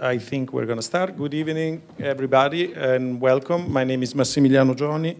I think we're going to start. Good evening, everybody, and welcome. My name is Massimiliano Gioni.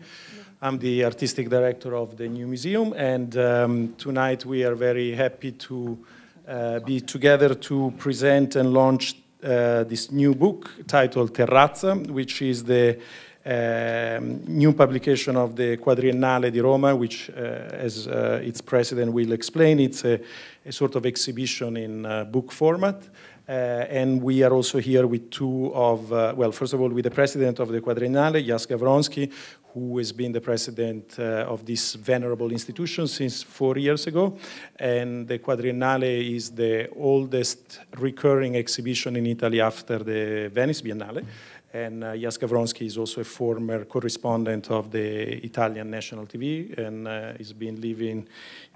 I'm the artistic director of the New Museum, and um, tonight we are very happy to uh, be together to present and launch uh, this new book titled Terrazza, which is the um, new publication of the Quadriennale di Roma, which, uh, as uh, its president will explain, it's a, a sort of exhibition in uh, book format. Uh, and we are also here with two of, uh, well, first of all, with the president of the Quadriennale, Jas Gavronsky, who has been the president uh, of this venerable institution since four years ago. And the Quadriennale is the oldest recurring exhibition in Italy after the Venice Biennale. And uh, Jaska is also a former correspondent of the Italian national TV and uh, has been living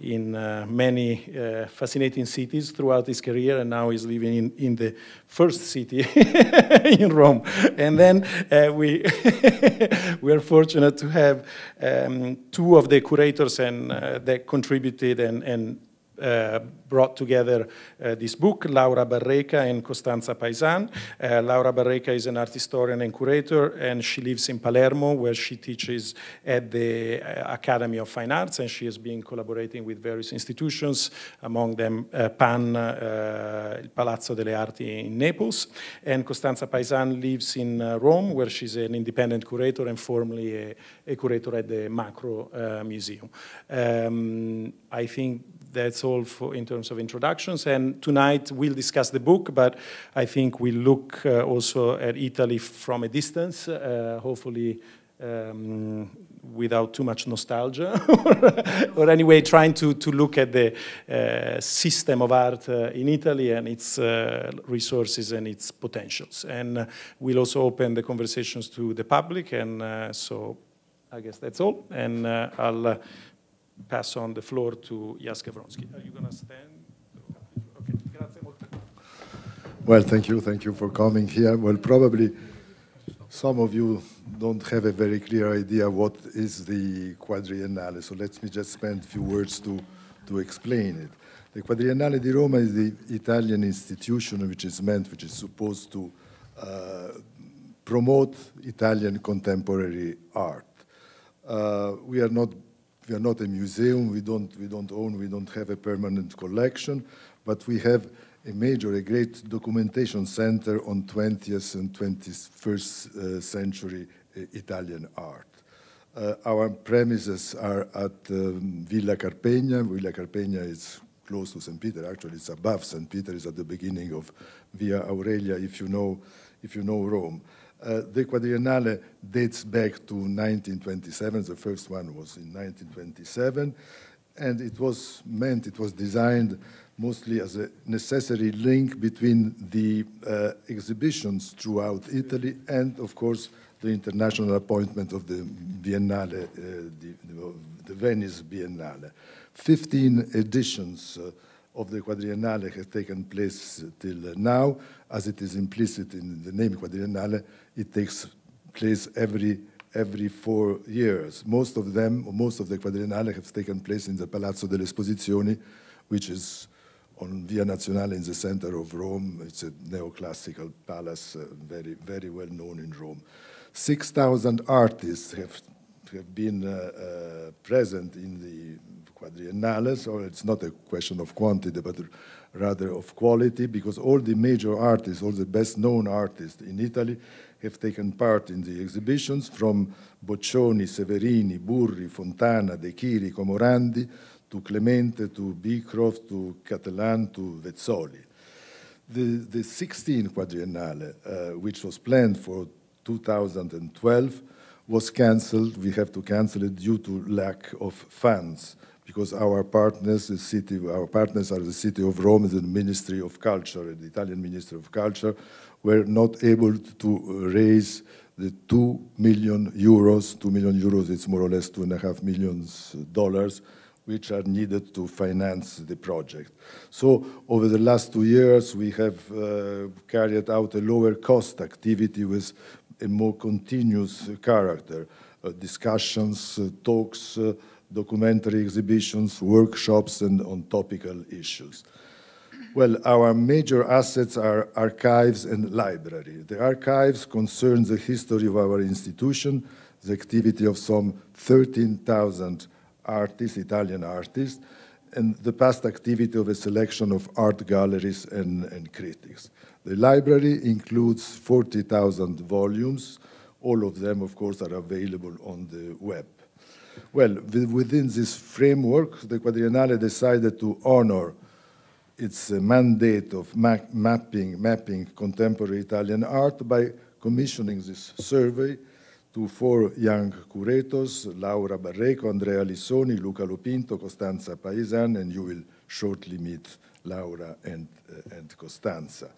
in uh, many uh, fascinating cities throughout his career and now he's living in, in the first city in Rome. And then uh, we, we are fortunate to have um, two of the curators and uh, that contributed and, and uh, brought together uh, this book, Laura Barreca and Costanza Paisan. Uh, Laura Barreca is an art historian and curator, and she lives in Palermo, where she teaches at the Academy of Fine Arts, and she has been collaborating with various institutions, among them PAN, il Palazzo delle Arti in Naples. And Costanza Paisan lives in Rome, where she's an independent curator and formerly a, a curator at the Macro Museum. Um, I think that's all for, in terms of introductions. And tonight we'll discuss the book, but I think we will look uh, also at Italy from a distance, uh, hopefully um, without too much nostalgia, or, anyway trying to, to look at the uh, system of art uh, in Italy and its uh, resources and its potentials. And uh, we'll also open the conversations to the public, and uh, so I guess that's all. And uh, I'll pass on the floor to Jaska Wronski. Are you going to stand? Okay. Well, thank you. Thank you for coming here. Well, probably some of you don't have a very clear idea what is the quadriennale, so let me just spend a few words to, to explain it. The Quadriennale di Roma is the Italian institution which is meant, which is supposed to uh, promote Italian contemporary art. Uh, we are not we are not a museum. We don't, we don't own, we don't have a permanent collection, but we have a major, a great documentation center on 20th and 21st uh, century uh, Italian art. Uh, our premises are at um, Villa Carpegna. Villa Carpegna is close to St. Peter. Actually, it's above St. Peter. It's at the beginning of Via Aurelia, if you know, if you know Rome. Uh, the quadriennale dates back to 1927. The first one was in 1927, and it was meant, it was designed mostly as a necessary link between the uh, exhibitions throughout Italy and, of course, the international appointment of the Biennale, uh, the, the, Venice Biennale. 15 editions uh, of the quadriennale has taken place till now, as it is implicit in the name quadriennale, it takes place every every four years. Most of them, most of the quadriennale, have taken place in the Palazzo delle Esposizioni, which is on Via Nazionale in the center of Rome. It's a neoclassical palace, uh, very very well known in Rome. Six thousand artists have have been uh, uh, present in the quadriennales, or it's not a question of quantity, but rather of quality, because all the major artists, all the best known artists in Italy, have taken part in the exhibitions from Boccioni, Severini, Burri, Fontana, De Chiri, Comorandi, to Clemente, to Beecroft, to Catalan, to Vezzoli. The, the 16th Quadriennale, uh, which was planned for 2012, was cancelled. We have to cancel it due to lack of funds because our partners, the city, our partners are the city of Rome, the Ministry of Culture, the Italian Ministry of Culture, were not able to raise the two million euros. Two million euros, it's more or less two and a half millions dollars, which are needed to finance the project. So over the last two years, we have uh, carried out a lower cost activity with a more continuous character, uh, discussions, uh, talks. Uh, documentary exhibitions, workshops, and on topical issues? Well, our major assets are archives and library. The archives concern the history of our institution, the activity of some 13,000 artists, Italian artists, and the past activity of a selection of art galleries and, and critics. The library includes 40,000 volumes. All of them, of course, are available on the web. Well, within this framework, the Quadriennale decided to honor its uh, mandate of ma mapping, mapping contemporary Italian art by commissioning this survey to four young curators, Laura Barreco, Andrea Lissoni, Luca Lupinto, Costanza Paisan, and you will shortly meet Laura and, uh, and Costanza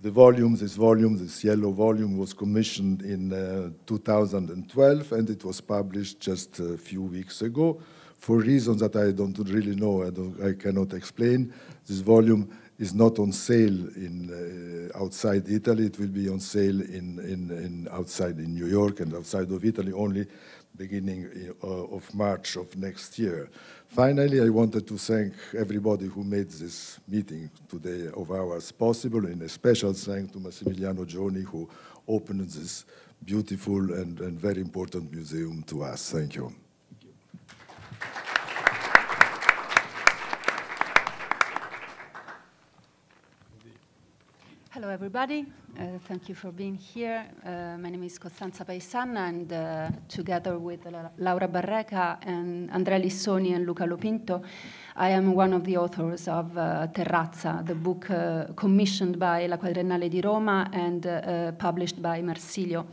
the volume, this volume, this yellow volume was commissioned in uh, 2012 and it was published just a few weeks ago. For reasons that I don't really know, I, don't, I cannot explain, this volume is not on sale in uh, outside Italy. It will be on sale in, in, in, outside in New York and outside of Italy only beginning uh, of March of next year. Finally, I wanted to thank everybody who made this meeting today of ours possible, and a special thank to Massimiliano Gioni, who opened this beautiful and, and very important museum to us. Thank you. Hello, everybody. Uh, thank you for being here. Uh, my name is Costanza Paisana, and uh, together with Laura Barreca and Andrea Lissoni and Luca Lopinto, I am one of the authors of uh, Terrazza, the book uh, commissioned by La Quadriennale di Roma and uh, published by Marsilio.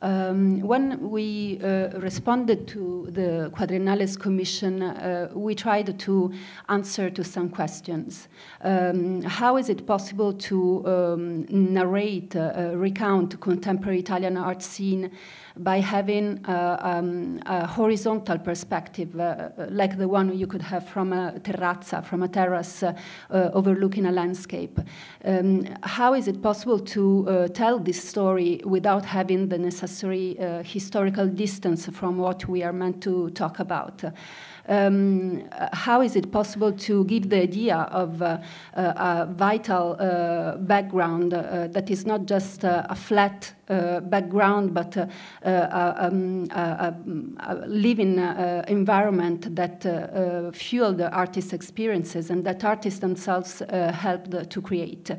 Um, when we uh, responded to the Quadrenales Commission, uh, we tried to answer to some questions. Um, how is it possible to um, narrate, uh, uh recount contemporary Italian art scene by having um, a horizontal perspective, uh, uh, like the one you could have from a terrazza, from a terrace uh, uh, overlooking a landscape. Um, how is it possible to tell this story without having the necessary historical distance from what we are meant to talk about? Um, how is it possible to give the idea of uh, a, a vital uh, background uh, that is not just a flat uh, background, but uh, uh, um, living environment that fueled the artist's experiences and that artists themselves helped to create.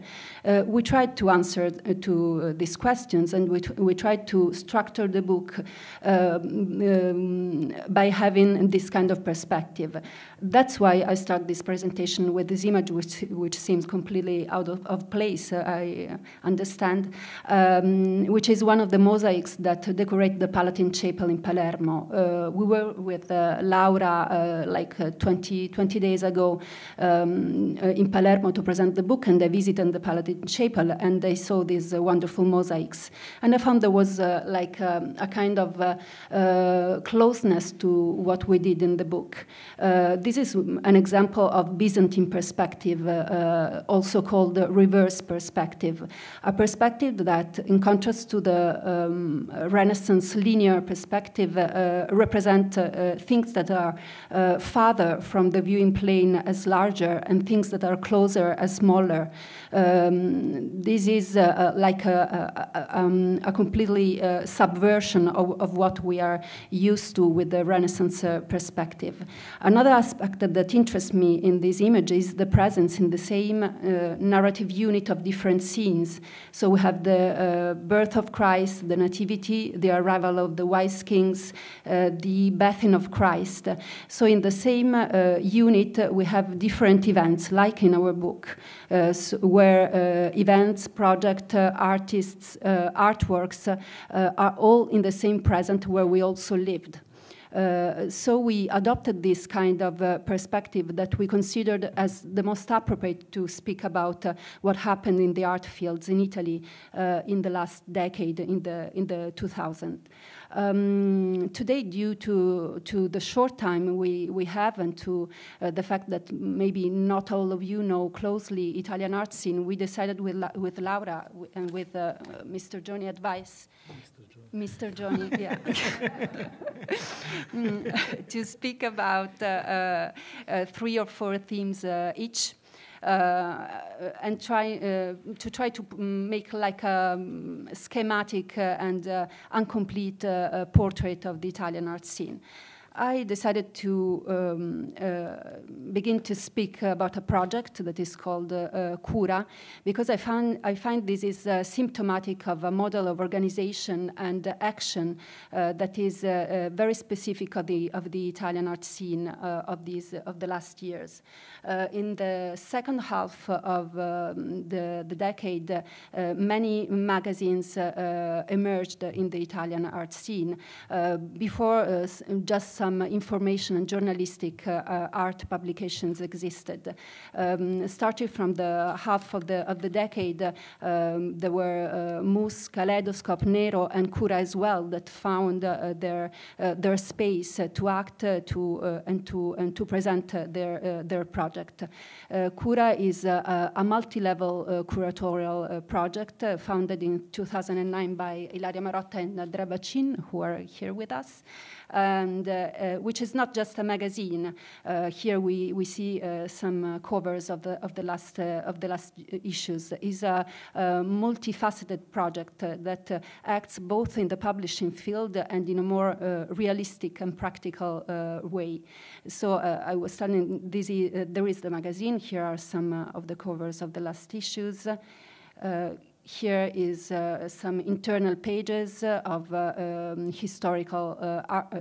we tried to answer to these questions and we, we tried to structure the book um, um by having this kind of perspective. That's why I start this presentation with this image, which, which seems completely out of, of place, uh, I understand, um, which is one of the mosaics that decorate the Palatine Chapel in Palermo. Uh, we were with uh, Laura uh, like uh, 20, 20 days ago um, in Palermo to present the book, and I visited the Palatine Chapel, and I saw these wonderful mosaics. And I found there was like um, a kind of closeness to what we did in the book. Uh, this is an example of Byzantine perspective, uh, uh, also called reverse perspective, a perspective that, in contrast to the um, Renaissance linear perspective, uh, represent things that are farther from the viewing plane as larger and things that are closer as smaller. Um, this is like a, a, um, a completely subversion of, of, what we are used to with the Renaissance perspective. Another aspect aspect that interests me in these images the presence in the same uh, narrative unit of different scenes. So we have the uh, birth of Christ, the Nativity, the arrival of the wise kings, uh, the bathing of Christ. So in the same uh, unit, uh, we have different events, like in our book, uh, so where events, project, artists, artworks are all in the same present where we also lived. Uh, so we adopted this kind of uh, perspective that we considered as the most appropriate to speak about uh, what happened in the art fields in Italy in the last decade, in the, in the 2000. Um, today, due to, to the short time we, we have and to the fact that maybe not all of you know closely Italian art scene, we decided with, La with Laura and with uh, Mr. Johnny advice Mr. Johnny, yeah, mm, to speak about uh, uh, uh, three or four themes uh, each. Uh, and try uh, to try to make like a um, schematic and incomplete portrait of the Italian art scene. I decided to um, uh, begin to speak about a project that is called uh, Cura, because I, find I find this is uh, symptomatic of a model of organization and action uh, that is uh, uh, very specific of the, of the Italian art scene of, these, of the last years. in the second half of um, the, the decade, many magazines emerged in the Italian art scene. before, just some information and journalistic uh, uh, art publications existed. Um, starting from the half of the, of the decade, um, there were uh, Moose, Kaleidoscope, Nero, and Cura as well that found their, their space to act to, and, to, and to present their, their project. Cura is a, a multi-level curatorial project founded in 2009 by Ilaria Marotta and Andrea Bacin, who are here with us and, uh, uh, which is not just a magazine. Uh, here we, we see some covers of the, of the, last, of the last issues. It's a, a multifaceted project that acts both in the publishing field and in a more realistic and practical way. So I was telling, this is, there is the magazine, here are some of the covers of the last issues. Uh, here is uh, some internal pages uh, of uh, um, historical,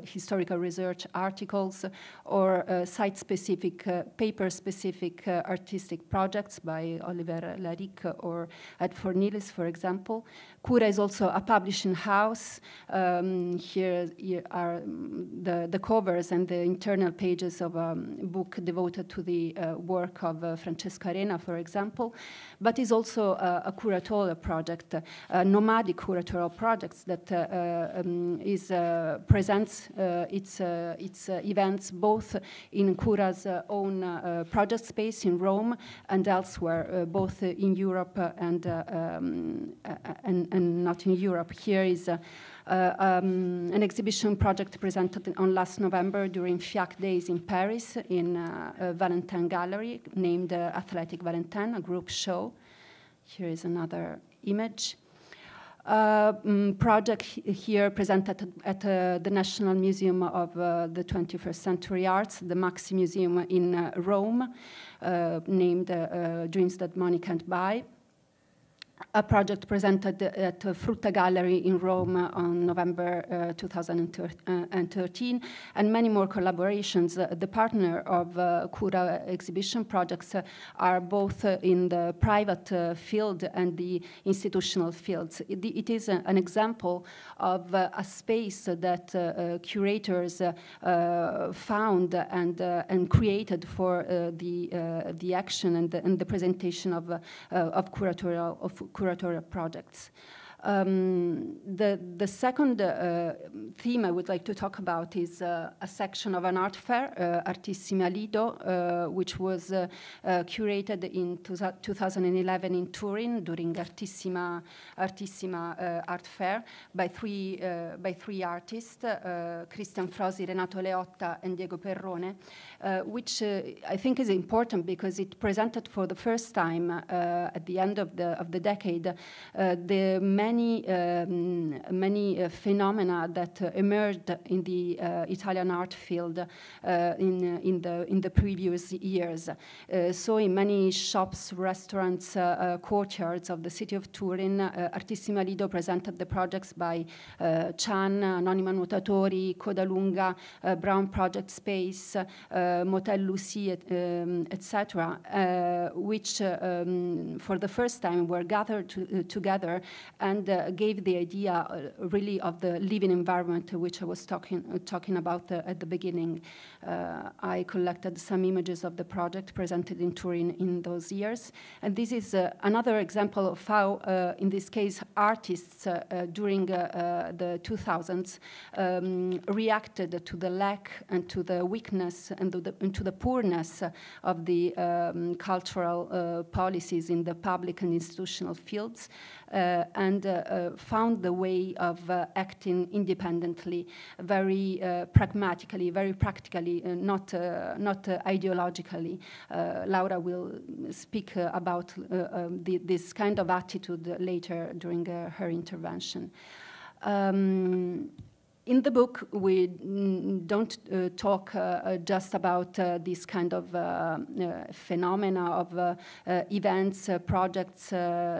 historical research articles or site-specific, paper-specific artistic projects by Oliver Laric or at Fornilis, for example, Cura is also a publishing house. Um, here, here, are um, the, the, covers and the internal pages of a um, book devoted to the uh, work of uh, Francesco Arena, for example, but is also a, a curatorial project, a nomadic curatorial project that uh, uh um, is, uh, presents uh, its, its events both in Cura's own project space in Rome and elsewhere, both in Europe and, um, and and, not in Europe. Here is a, uh, um, an exhibition project presented on last November during FIAC Days in Paris in uh, Valentin Gallery named uh, Athletic Valentin, a group show. Here is another image. Uh, mm, project here presented at, at uh, the National Museum of uh, the 21st Century Arts, the Maxi Museum in Rome, named Dreams That Money Can't Buy a project presented at the Frutta Gallery in Rome on November uh, 2013, uh, and many more collaborations. Uh, the partner of uh, Cura exhibition projects uh, are both in the private field and the institutional fields. it, it is an example of a space that uh, curators found and, and created for the, the action and the, and the presentation of, of curatorial of curatorial projects. Um, the, the second uh, theme I would like to talk about is uh, a section of an art fair, uh, Artissima Lido, uh, which was uh, uh, curated in 2011 in Turin during Artissima, Artissima Art Fair by three, by three artists, Christian Frosi, Renato Leotta, and Diego Perrone, which I think is important because it presented for the first time at the end of the, of the decade the many, um, many uh, phenomena that uh, emerged in the uh, Italian art field in, in, the, in the previous years. so in many shops, restaurants, courtyards of the city of Turin, Artissima Lido presented the projects by Chan, Anonima Nuotatori, Codalunga, Brown Project Space, Motel Lucie, etc., um, which um, for the first time were gathered to, together and and uh, gave the idea uh, really of the living environment which I was talking, uh, talking about uh, at the beginning. Uh, I collected some images of the project presented in Turin in those years. And this is uh, another example of how, in this case, artists during the 2000s um, reacted to the lack and to the weakness and to the, and to the poorness of the um, cultural policies in the public and institutional fields. Uh, and uh, uh, found the way of acting independently, very pragmatically, very practically, not, not ideologically. Laura will speak about um, the, this kind of attitude later during her intervention. Um, in the book, we don't uh, talk uh, uh, just about uh, this kind of uh, uh, phenomena of events, projects,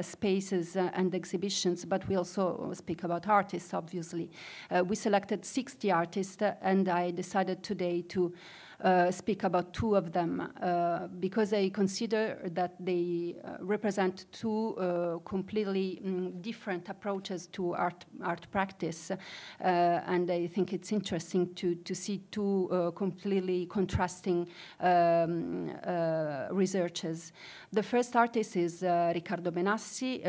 spaces, and exhibitions, but we also speak about artists, obviously. we selected 60 artists, and I decided today to uh, speak about two of them uh, because I consider that they uh, represent two completely mm, different approaches to art, art practice. and I think it's interesting to, to see two completely contrasting um, The first artist is Riccardo Benassi,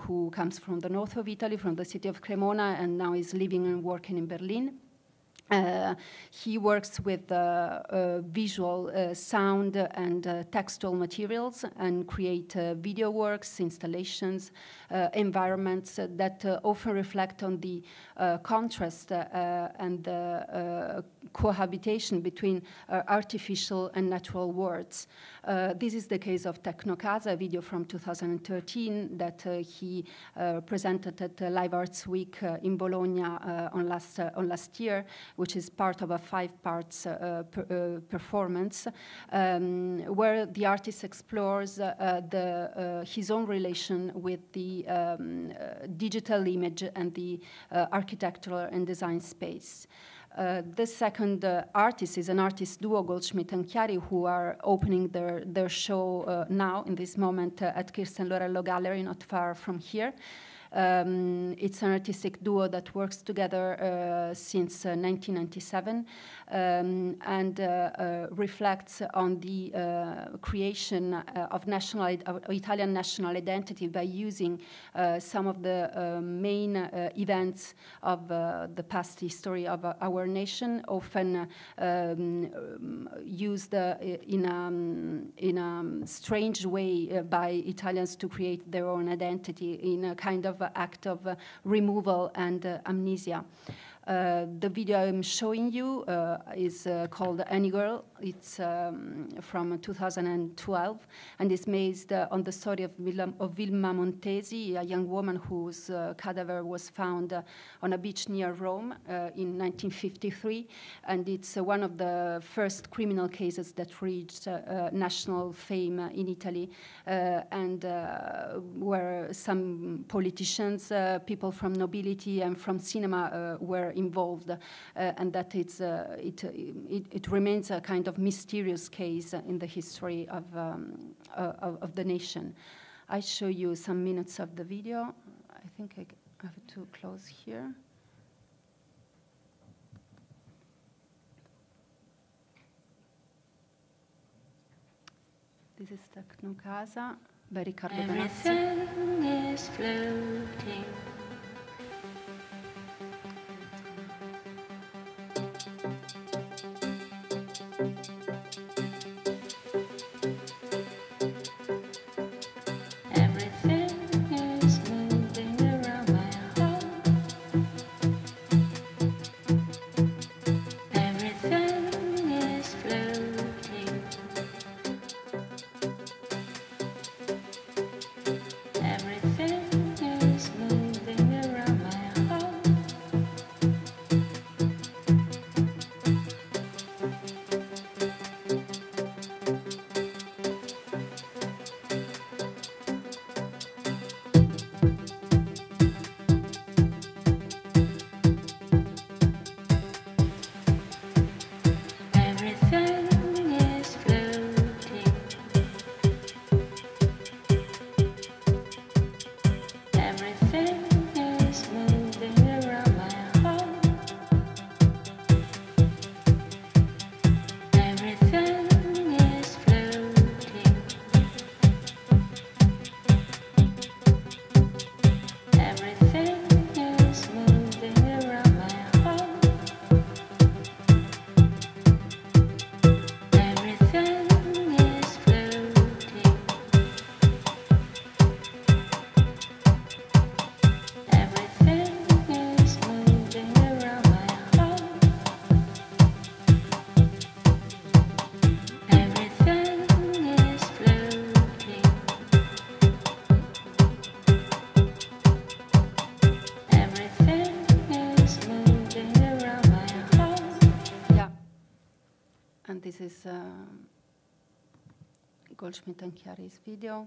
who comes from the north of Italy, from the city of Cremona, and now is living and working in Berlin. Uh, he works with uh, uh, visual, uh, sound, and uh, textual materials and create uh, video works, installations, environments that often reflect on the uh, contrast uh, uh, and the cohabitation between artificial and natural worlds. this is the case of Technocasa, a video from 2013 that he presented at Live Arts Week in Bologna on, last, on last year, which is part of a five parts per, performance um, where the artist explores the, his own relation with the um, digital image and the uh, architectural and design space. Uh, the second uh, artist is an artist duo, Goldschmidt and Chiari, who are opening their, their show uh, now, in this moment, uh, at Kirsten Lorello Gallery, not far from here. Um, it's an artistic duo that works together uh, since 1997. Uh, um, and uh, uh, reflects on the uh, creation of national Italian national identity by using some of the main events of the past history of our nation, often um, used in a, in a strange way by Italians to create their own identity in a kind of act of removal and amnesia. Uh, the video I'm showing you uh, is uh, called Any Girl it's um, from 2012, and it's based uh, on the story of, Villa, of Vilma Montesi, a young woman whose uh, cadaver was found uh, on a beach near Rome uh, in 1953, and it's uh, one of the first criminal cases that reached uh, national fame in Italy, and where some politicians, people from nobility and from cinema were involved, and that it's, it, it, it remains a kind of of mysterious case in the history of, um, uh, of, of, the nation. I show you some minutes of the video. I think I have to close here. This is Tecnocasa by Ricardo Everything Benazzi. is floating Goldschmidt încheia video.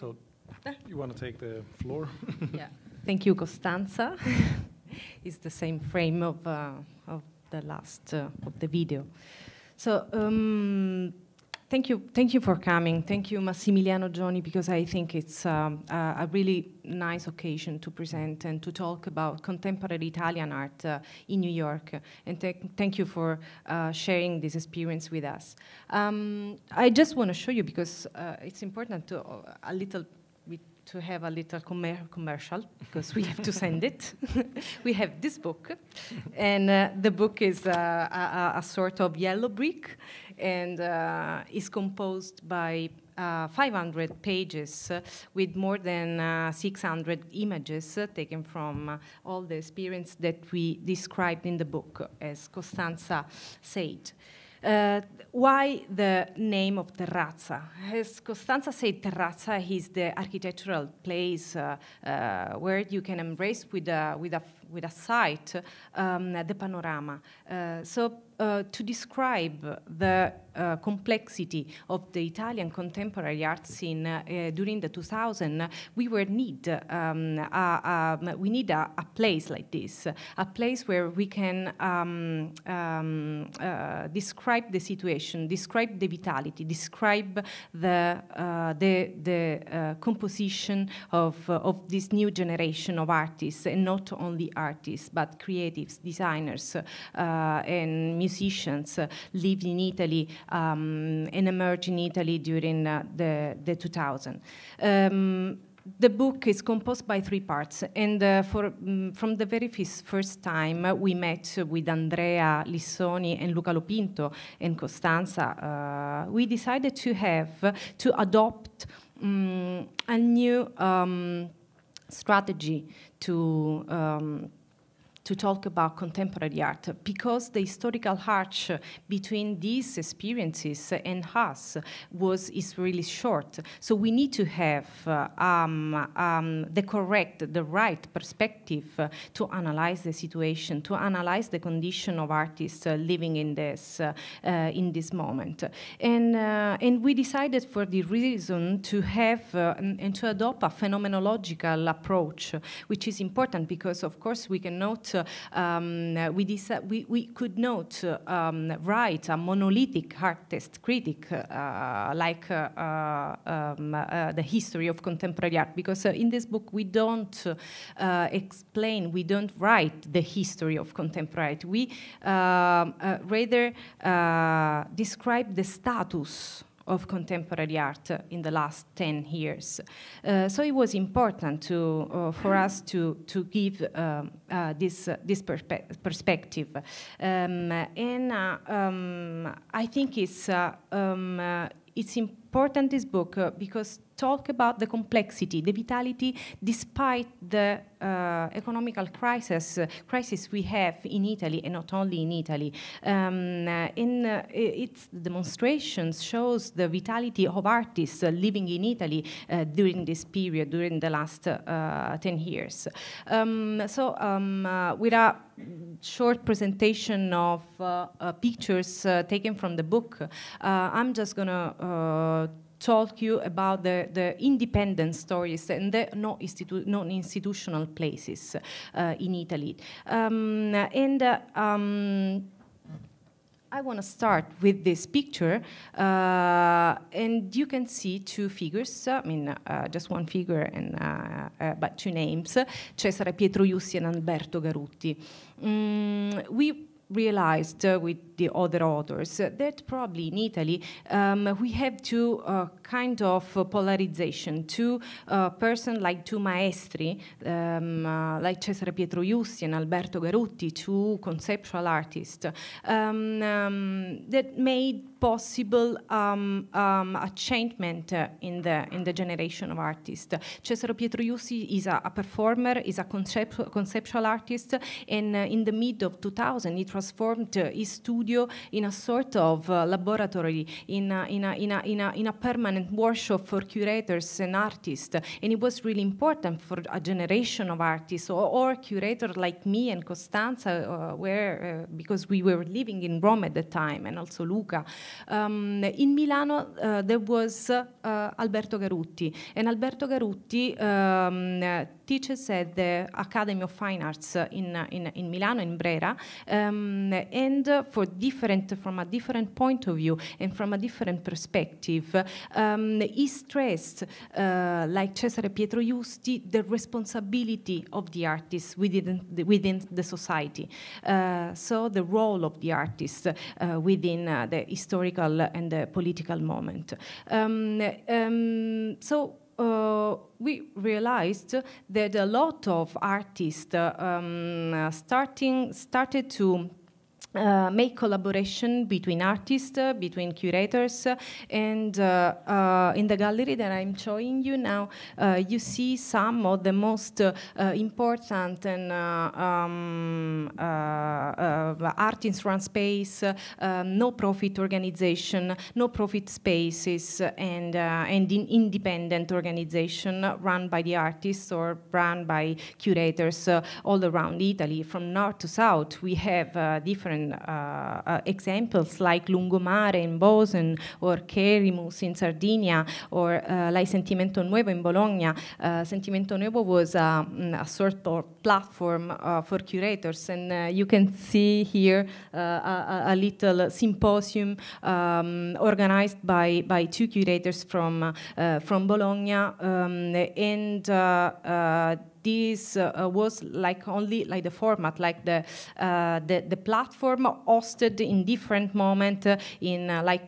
So you want to take the floor? yeah. Thank you, Costanza. it's the same frame of, uh, of the last uh, of the video. So um, thank you, thank you for coming. Thank you, Massimiliano Gioni, because I think it's um, a, a really nice occasion to present and to talk about contemporary Italian art uh, in New York. And th thank you for uh, sharing this experience with us. Um, I just want to show you because uh, it's important to uh, a little to have a little commercial because we have to send it. we have this book, and uh, the book is uh, a, a sort of yellow brick and uh, is composed by uh, 500 pages uh, with more than uh, 600 images uh, taken from uh, all the experience that we described in the book, as Costanza said. Uh, why the name of Terrazza? As Costanza said, Terrazza is the architectural place uh, uh, where you can embrace with a, with a with a site um, the panorama. Uh, so uh, to describe the uh, complexity of the Italian contemporary art scene during the 2000s, we were need um, a, a, we need a, a, place like this, a place where we can um, um describe the situation, describe the vitality, describe the uh, the, the uh, composition of uh, of this new generation of artists, and not only artists, but creatives, designers, uh, and musicians lived in Italy um, and emerged in Italy during uh, the, the 2000. Um, the book is composed by three parts, and uh, for, um, from the very first time uh, we met uh, with Andrea Lissoni and Luca Lopinto and Costanza, uh, we decided to have to adopt um, a new. Um, strategy to um, to talk about contemporary art because the historical arch between these experiences and us was is really short. So we need to have uh, um, um, the correct, the right perspective to analyze the situation, to analyze the condition of artists living in this uh, uh, in this moment. And and we decided for the reason to have and to adopt a phenomenological approach, which is important because of course we cannot um, we, we, we, could not um, write a monolithic art test critic uh, like uh, uh, um, the history of contemporary art, because in this book we don't explain, we don't write the history of contemporary art. We rather describe the status of contemporary art in the last 10 years. Uh, so it was important to, uh, for us to, to give uh, this, this perspe perspective. Um, and um, I think it's, um, it's important important this book uh, because talk about the complexity, the vitality, despite the uh, economical crisis uh, crisis we have in Italy, and not only in Italy. Um, uh, in uh, its demonstrations shows the vitality of artists uh, living in Italy during this period, during the last ten years. Um, so um, with a short presentation of pictures taken from the book, I'm just gonna talk you about the, the independent stories and the non-institu- non-institutional places uh, in Italy. Um, and uh, um, I want to start with this picture, uh, and you can see two figures. I mean, uh, just one figure, and uh, uh but two names: Cesare Pietro Iussi and Alberto Garutti. Mm, we realized uh, with the other authors. That probably in Italy um, we have two uh, kind of uh, polarization, two uh, person like two maestri, um, uh, like Cesare Pietro Iussi and Alberto Garutti, two conceptual artists, um, um that made possible um, um, a uh, in the in the generation of artists. Cesare Pietro Iussi is a, a, performer, is a concept, conceptual artist, and uh, in the mid of 2000 he transformed uh, his studio studio in a sort of uh, laboratory, in a, in, a, in, a, in, a, in a permanent workshop for curators and artists. And it was really important for a generation of artists or, or curators like me and Costanza, uh, where, uh, because we were living in Rome at the time, and also Luca. Um, in Milano, uh, there was uh, uh, Alberto Garutti, and Alberto Garutti um, teaches at the Academy of Fine Arts in, in, in Milano, in Brera, um, and for different from a different point of view and from a different perspective. Um, he stressed, uh, like Cesare Pietro Justi, the responsibility of the artist within the, within the society. Uh, so the role of the artist uh, within uh, the historical and the political moment. Um, um, so uh, we realized that a lot of artists uh, um, starting started to uh, make collaboration between artists, uh, between curators, uh, and uh, uh, in the gallery that I'm showing you now, uh, you see some of the most important and um, art in run space, um, no-profit organization, no-profit spaces, and and in independent organization run by the artists or run by curators all around Italy, from north to south. We have different uh, uh, examples like Lungomare in Bosen or Kerimus in Sardinia or uh, like Sentimento Nuovo in Bologna. Uh, Sentimento Nuovo was um, a sort of platform for curators and you can see here a, a, little symposium um, organized by, by two curators from, from Bologna um, and this uh, uh, was like only like the format, like the uh, the, the, platform hosted in different moment in like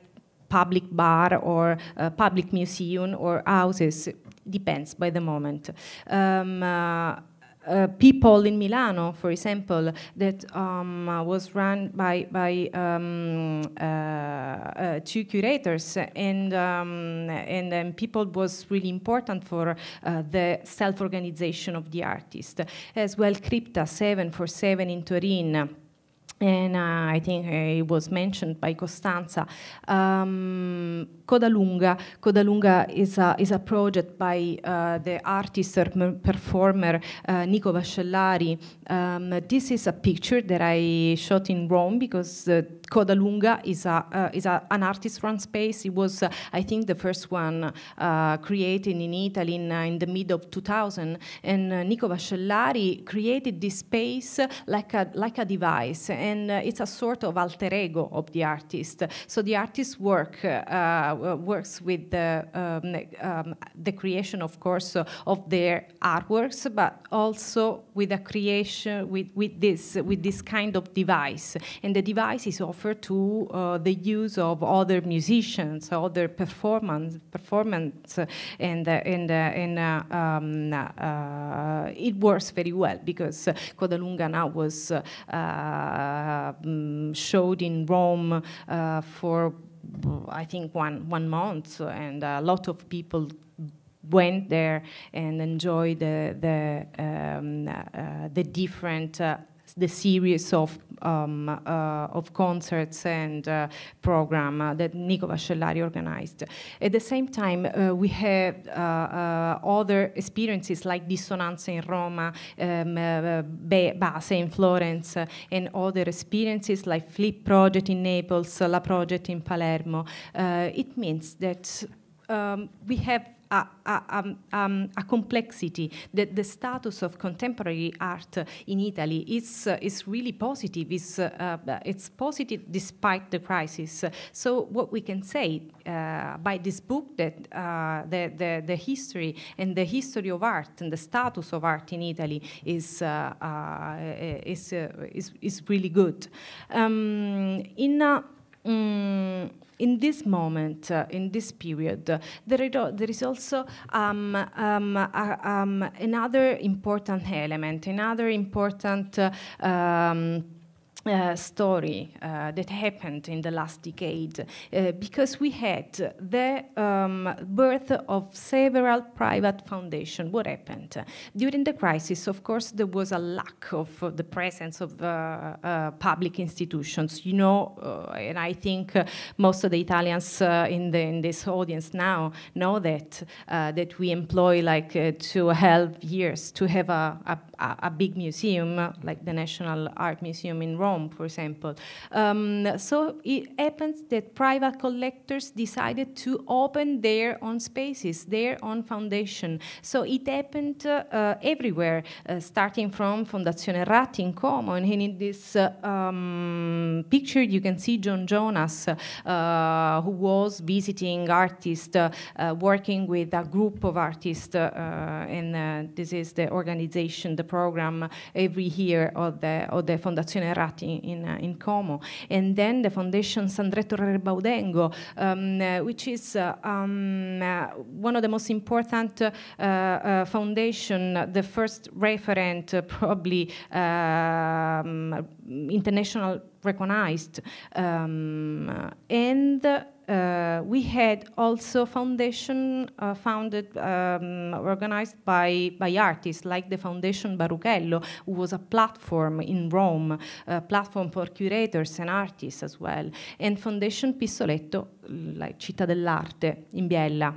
public bar or public museum or houses depends by the moment. Um, uh, people in Milano, for example, that um, was run by by um, uh, uh, two curators, and um, and, people was really important for uh, the self-organization of the artist, as well. Crypta Seven for Seven in Turin and uh, I think it was mentioned by Costanza. Um, Coda Lunga is a, is a project by uh, the artist or performer uh, Nico Vascellari. Um, this is a picture that I shot in Rome because uh, Lunga is a uh, is a, an artist run space. It was uh, I think the first one uh, created in Italy in, in, the mid of 2000, and Nico Vascellari created this space like a like a device. And and uh, it's a sort of alter ego of the artist. So the artist's work uh, uh, works with the, um, um, the creation, of course, of their artworks, but also with a creation with, with this with this kind of device. And the device is offered to the use of other musicians, other performance performance, and and and um, uh, it works very well because Codalunga now was uh, uh, showed in Rome uh, for I think one one month, and a lot of people went there and enjoyed the the, um, uh, the different. Uh, the series of um, uh, of concerts and uh, program uh, that Nico Vascellari organized. At the same time, we have other experiences like Dissonanza in Roma, um, Base in Florence, and other experiences like Flip Project in Naples, La Project in Palermo. it means that um, we have a, a, um, um a, complexity. that the status of contemporary art in Italy is, uh, is really positive. It's, uh, uh, it's positive despite the crisis. So what we can say uh, by this book that uh, the, the, the, history and the history of art and the status of art in Italy is, uh, is, is, is really good. Um, in Mm, in this moment, uh, in this period, uh, there, there is also um, um, uh, another important element, another important uh, um, uh, story uh, that happened in the last decade uh, because we had the um, birth of several private foundations. What happened? During the crisis, of course, there was a lack of uh, the presence of uh, uh, public institutions. You know, and I think most of the Italians in, the, in, this audience now know that, that we employ like two half years to have a, a, a big museum, like the National Art Museum in Rome for example. Um, so it happens that private collectors decided to open their own spaces, their own foundation. So it happened uh, uh everywhere, uh, starting from Fondazione Ratti in Como, and in this uh, um, picture you can see John Jonas, who was visiting artists, working with a group of artists, and this is the organization, the program every year of the, of the Fondazione Ratti in, uh, in Como. And then the Foundation Sandretto Rebaudengo, um, uh, which is uh, um, uh, one of the most important foundation, the first referent probably um, international recognized um, and uh, uh, we had also foundation uh, founded, um, organized by, by artists like the Foundation Baruchello, who was a platform in Rome, a platform for curators and artists as well, and Foundation Pistoletto, like Città dell'Arte in Biella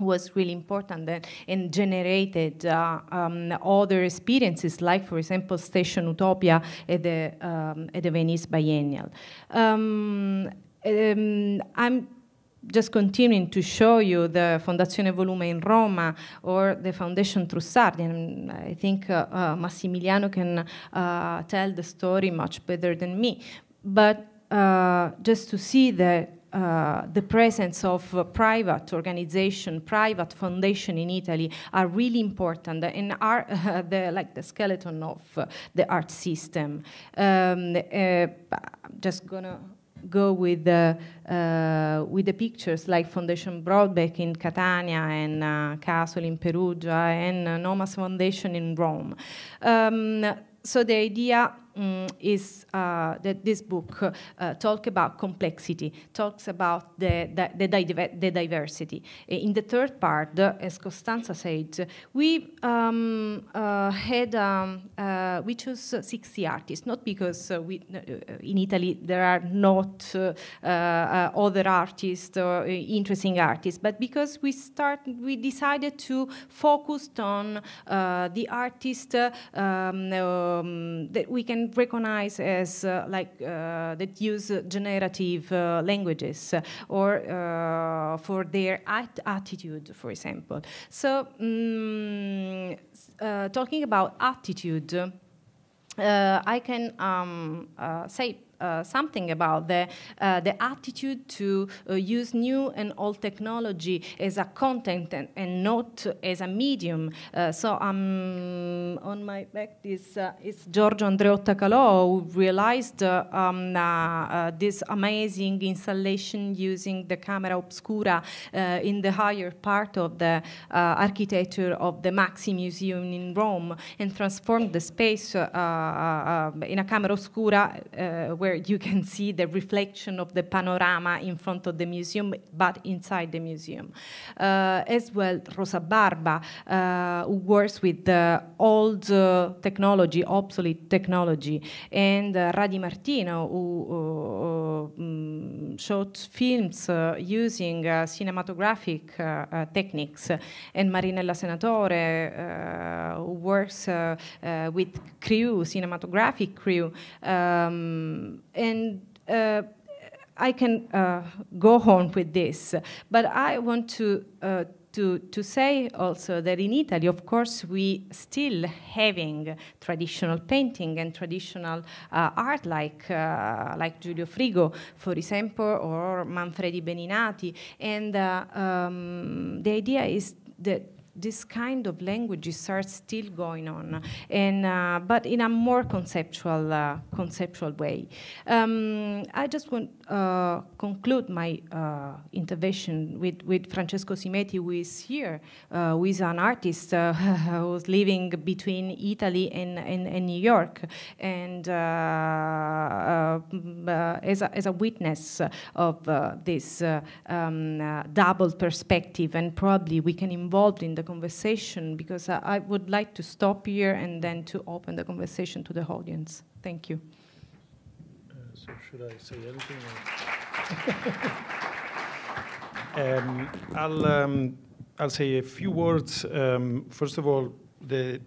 was really important and, and generated uh, um, other experiences, like, for example, Station Utopia at the, um, at the Venice Biennial. Um, um, I'm just continuing to show you the Fondazione Volume in Roma or the Foundation Trussardi. And I think uh, uh, Massimiliano can uh, tell the story much better than me. But uh, just to see the uh, the presence of uh, private organization, private foundation in Italy are really important and are uh, the, like the skeleton of the art system. Um, uh, just gonna go with the uh, with the pictures like Foundation Broadbeck in Catania and uh, in Perugia and uh, Nomas Foundation in Rome. Um, so the idea um, is uh, that this book uh, talk about complexity, talks about the, the, the, the diversity. Uh, in the third part, as Costanza said, we um, uh, had um, uh, we chose 60 artists, not because uh, we in Italy there are not other artists or interesting artists, but because we start we decided to focus on the artists um, um, that we can Recognize as uh, like uh, that use uh, generative languages or for their at attitude, for example. So um, talking about attitude, I can um, say uh, something about the, uh, the attitude to uh, use new and old technology as a content and, and not as a medium. Uh, so I'm on my back. This uh, is Giorgio Andreotta Calò who realized uh, um, this amazing installation using the camera obscura in the higher part of the architecture of the Maxi Museum in Rome and transformed the space in a camera obscura where where you can see the reflection of the panorama in front of the museum, but inside the museum. Uh, as well, Rosa Barba, uh, who works with old uh, technology, obsolete technology, and Radi Martino, who um, shot films using cinematographic techniques, and Marinella Senatore, who works with crew, cinematographic crew, um, and uh, I can uh, go on with this, but I want to uh, to, to say also that in Italy, of course, we still having traditional painting and traditional uh, art like uh, like Giulio Frigo, for example, or Manfredi Beninati, and uh, um, the idea is that this kind of languages are still going on, and uh, but in a more conceptual uh, conceptual way. Um, I just want uh, conclude my uh, intervention with, with Francesco Simetti, who is here, uh, who is an artist uh, who's living between Italy and, and, and New York, and uh, uh, as, a, as a witness of this um, double perspective, and probably we can involve in the conversation because I would like to stop here and then to open the conversation to the audience. Thank you should I say anything? um, I'll um, I'll say a few words. Um, first of all, the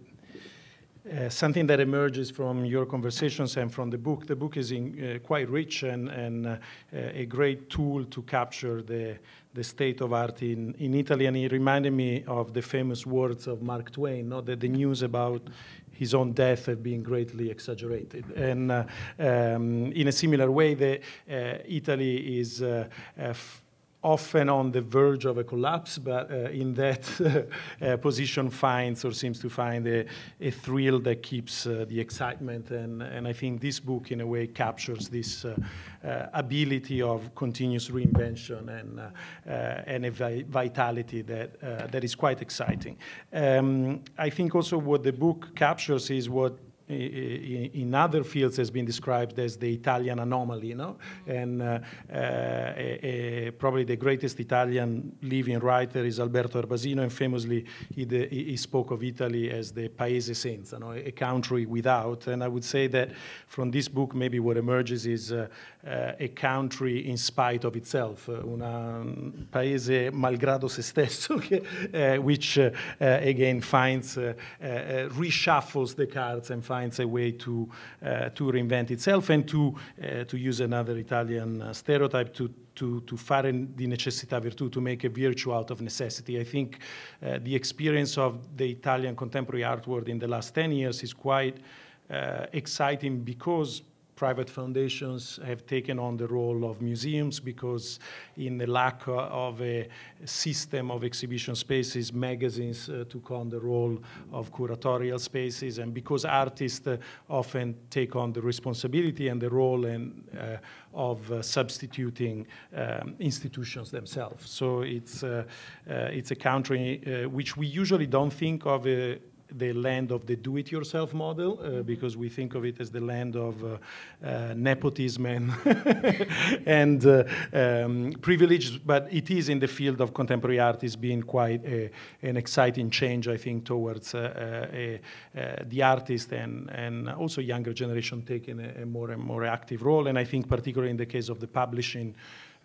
uh, something that emerges from your conversations and from the book. The book is in, uh, quite rich and, and uh, a great tool to capture the, the state of art in, in Italy. And it reminded me of the famous words of Mark Twain, not that the news about his own death have been greatly exaggerated. And uh, um, in a similar way, the, uh, Italy is uh, often on the verge of a collapse, but uh, in that uh, position finds or seems to find a, a thrill that keeps uh, the excitement. And, and I think this book, in a way, captures this uh, uh, ability of continuous reinvention and, uh, and a vi vitality that, that is quite exciting. Um, I think also what the book captures is what in other fields has been described as the Italian anomaly, you know? Mm-hmm. And uh, uh, a, a, probably the greatest Italian living writer is Alberto Erbasino, and famously he, de, he spoke of Italy as the paese senza, you know, a country without. And I would say that from this book, maybe what emerges is uh, uh a country in spite of itself, uh, un mm, paese malgrado se stesso, which again finds, reshuffles the cards and finds finds a way to, uh, to reinvent itself and to, uh, to use another Italian uh, stereotype, to to, to fare di necessità virtù, to make a virtue out of necessity. I think uh, the experience of the Italian contemporary art world in the last 10 years is quite uh, exciting because private foundations have taken on the role of museums because in the lack of a system of exhibition spaces, magazines uh, took on the role of curatorial spaces and because artists uh, often take on the responsibility and the role and, uh, of uh, substituting um, institutions themselves. So it's, uh, uh, it's a country which we usually don't think of the land of the do-it-yourself model uh, mm-hmm. because we think of it as the land of uh, uh, nepotism and, and uh, um, privilege, but it is in the field of contemporary art is being quite a, an exciting change, I think, towards uh, uh, the artist and, and also younger generation taking a, a more and more active role. And I think particularly in the case of the publishing,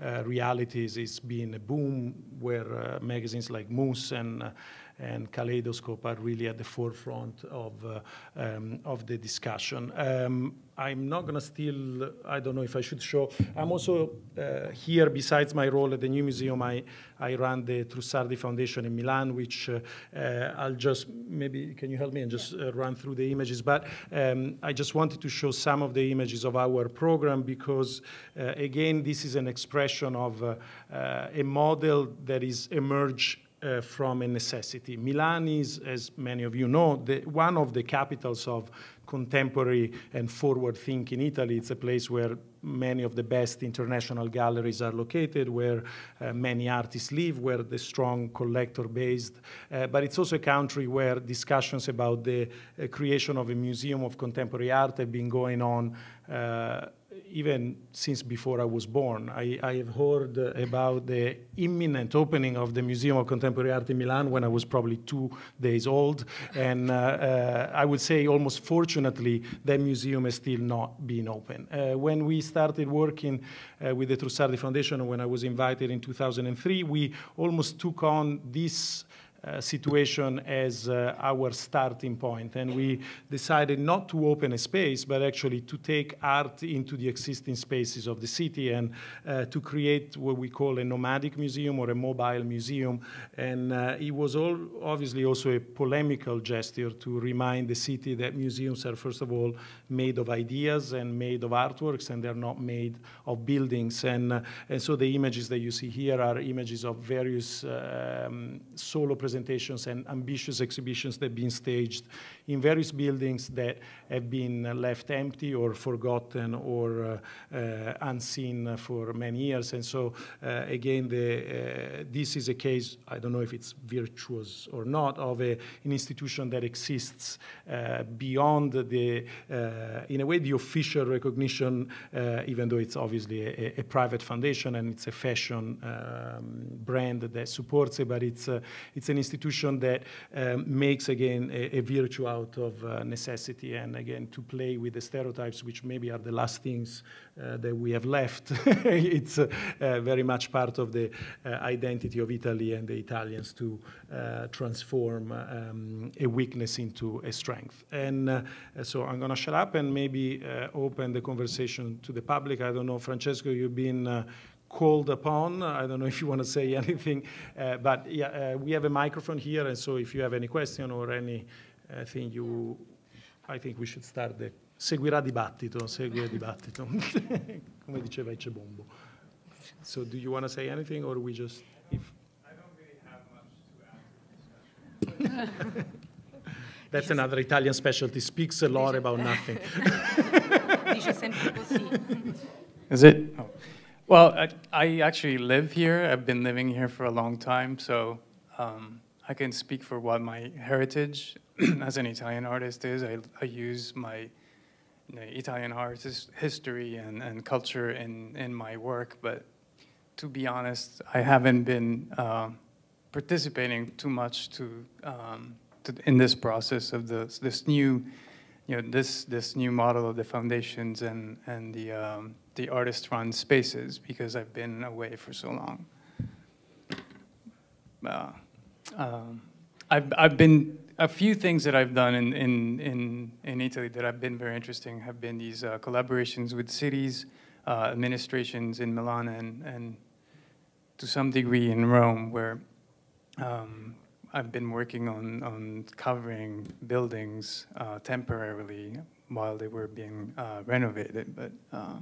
uh, realities. It's been a boom where uh, magazines like Moose and uh, and Kaleidoscope are really at the forefront of uh, um, of the discussion. Um, I'm not going to steal. I don't know if I should show. I'm also uh, here. Besides my role at the New Museum, I I run the Trussardi Foundation in Milan, which uh, uh I'll just maybe can you help me and just run through the images. But um, I just wanted to show some of the images of our program because again, this is an expression of uh, uh, a model that is emerged uh, from a necessity. Milan is, as many of you know, the, one of the capitals of contemporary and forward thinking Italy. It's a place where many of the best international galleries are located, where uh, many artists live, where the strong collector based. Uh, but it's also a country where discussions about the uh, creation of a museum of contemporary art have been going on even since before I was born, I, I, have heard about the imminent opening of the Museum of Contemporary Art in Milan when I was probably two days old. And uh, uh, I would say, almost fortunately, that museum has still not been open. Uh, when we started working uh, with the Trussardi Foundation, when I was invited in 2003, we almost took on this uh, situation as uh, our starting point. And we decided not to open a space, but actually to take art into the existing spaces of the city and uh, to create what we call a nomadic museum or a mobile museum. And it was all obviously also a polemical gesture to remind the city that museums are, first of all, made of ideas and made of artworks, and they're not made of buildings. And, and so the images that you see here are images of various um, solo presentations presentations and ambitious exhibitions that have been staged in various buildings that have been left empty or forgotten or uh, uh, unseen for many years. And so, uh, again, the, this is a case, I don't know if it's virtuous or not, of a, an institution that exists beyond the, in a way, the official recognition, even though it's obviously a, a private foundation and it's a fashion um, brand that supports it, but it's, uh, it's an an institution that um, makes, again, a, a, virtue out of uh, necessity and, again, to play with the stereotypes, which maybe are the last things uh, that we have left. it's uh, very much part of the uh, identity of Italy and the Italians to uh, transform um, a weakness into a strength. And so I'm going to shut up and maybe open the conversation to the public. I don't know, Francesco, you've been called upon. I don't know if you want to say anything, uh, but yeah, uh, we have a microphone here, and so if you have any question or any uh, thing you, I think we should start the seguirà dibattito, Seguirà dibattito, come diceva Ecebombo. So do you want to say anything, or we just? If... I don't really have much to add. To That's another Italian specialty. Speaks a lot about nothing. Dice sempre così. Is it? Oh. Well, I, I, actually live here. I've been living here for a long time, so um, I can speak for what my heritage as an Italian artist is. I, I use my you know, Italian art history and, and culture in, in my work, but to be honest, I haven't been uh, participating too much to, um, to, in this process of this, this new, you know, this, this new model of the foundations and, and the um, the artist-run spaces because I've been away for so long. Uh, um, I've, I've been a few things that I've done in, in, in, in Italy that have been very interesting have been these uh, collaborations with cities, uh, administrations in Milan and, and to some degree in Rome, where um, I've been working on, on covering buildings uh, temporarily while they were being uh, renovated. But uh,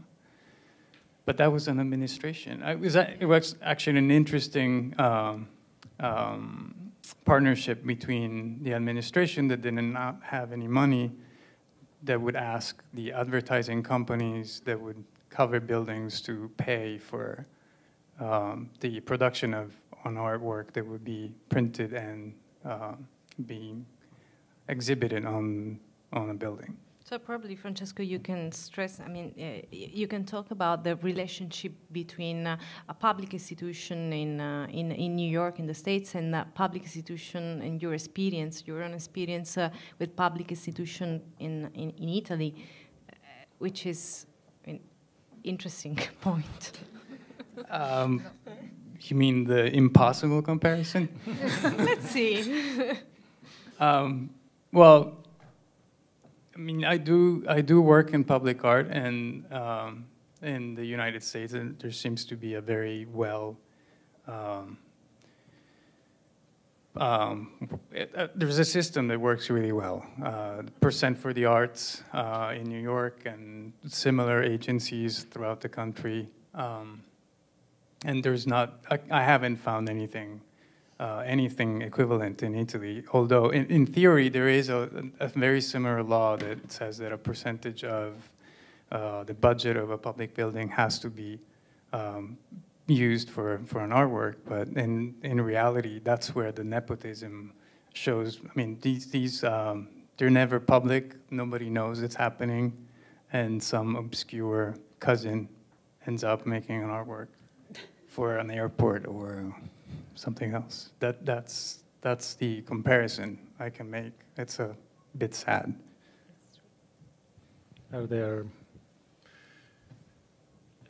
but that was an administration. It was, it was actually an interesting um, um, partnership between the administration that did not have any money that would ask the advertising companies that would cover buildings to pay for um, the production of an artwork that would be printed and uh, being exhibited on, on a building. So probably, Francesco, you can stress. I mean, uh, you can talk about the relationship between uh, a public institution in uh, in in New York in the States and a public institution and your experience, your own experience uh, with public institution in in, in Italy, uh, which is an interesting point. Um, you mean the impossible comparison? Let's see. um, well I mean, I do I do work in public art, and um, in the United States, and there seems to be a very well. Um, um, it, uh, there's a system that works really well. Uh, Percent for the Arts uh, in New York and similar agencies throughout the country. Um, and there's not, I, I, haven't found anything uh, anything equivalent in Italy, although in, in theory there is a, a, very similar law that says that a percentage of uh, the budget of a public building has to be um, used for, for an artwork, but in, in reality, that's where the nepotism shows. I mean, these, these um, they're never public, nobody knows it's happening, and some obscure cousin ends up making an artwork for an airport or something else. That, that's, that's the comparison I can make. It's a bit sad. Are there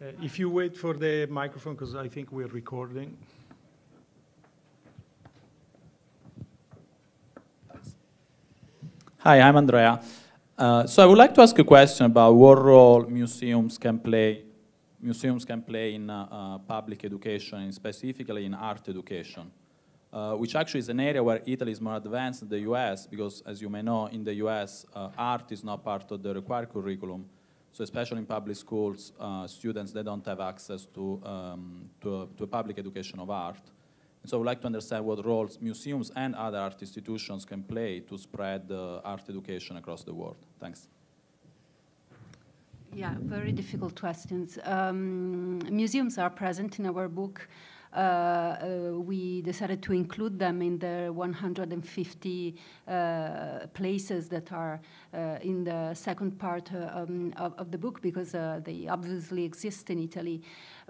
uh, if you wait for the microphone, because I think we're recording. Hi, I'm Andrea. Uh, so I would like to ask a question about what role museums can play museums can play in uh, uh, public education and specifically in art education. Uh, which actually is an area where Italy is more advanced than the US because, as you may know, in the US, art is not part of the required curriculum. So especially in public schools, uh, students, they don't have access to, um, to, a, to, a, public education of art. And so I would like to understand what roles museums and other art institutions can play to spread uh, art education across the world. Thanks. Yeah, very difficult questions. Um, museums are present in our book. Uh, uh, we decided to include them in the 150 uh, places that are uh, in the second part uh, um, of, of, the book because uh, they obviously exist in Italy.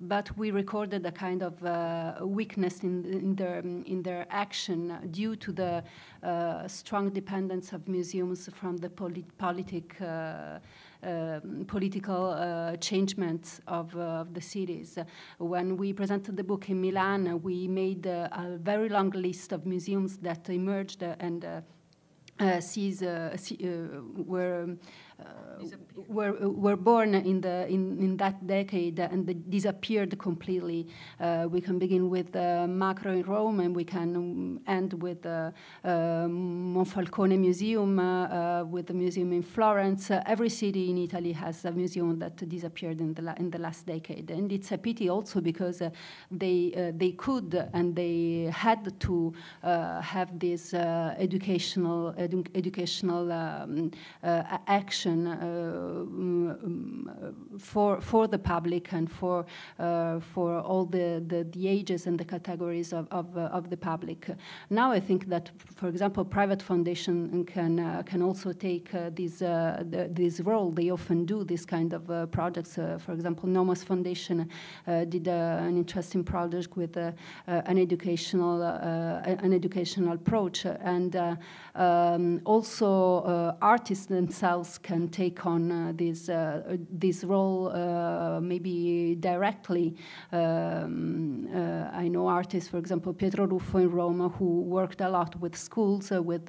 But we recorded a kind of weakness in, in, their, in their action due to the strong dependence of museums from the polit politic. Um, political uh, changements of, uh, of, the cities. When we presented the book in Milan, we made uh, a very long list of museums that emerged and uh, sees, uh, see, uh, were uh, were, were born in, the, in, in that decade and disappeared completely. Uh, we can begin with uh, Macro in Rome and we can um, end with the Monfalcone Museum, with the museum in Florence. every city in Italy has a museum that disappeared in the, in the last decade. And it's a pity also because they, they could and they had to have this educational, edu educational um, action uh, mm, mm, for for the public and for uh, for all the, the, the ages and the categories of of, uh, of the public. Now I think that, for example, private foundation can can also take this the, this role. They often do this kind of projects. for example, Nomos Foundation did an interesting project with an educational an educational approach and um, also uh, artists themselves can can take on uh, this uh, this role uh, maybe directly. Um, I know artists, for example, Pietro Ruffo in Rome, who worked a lot with schools, with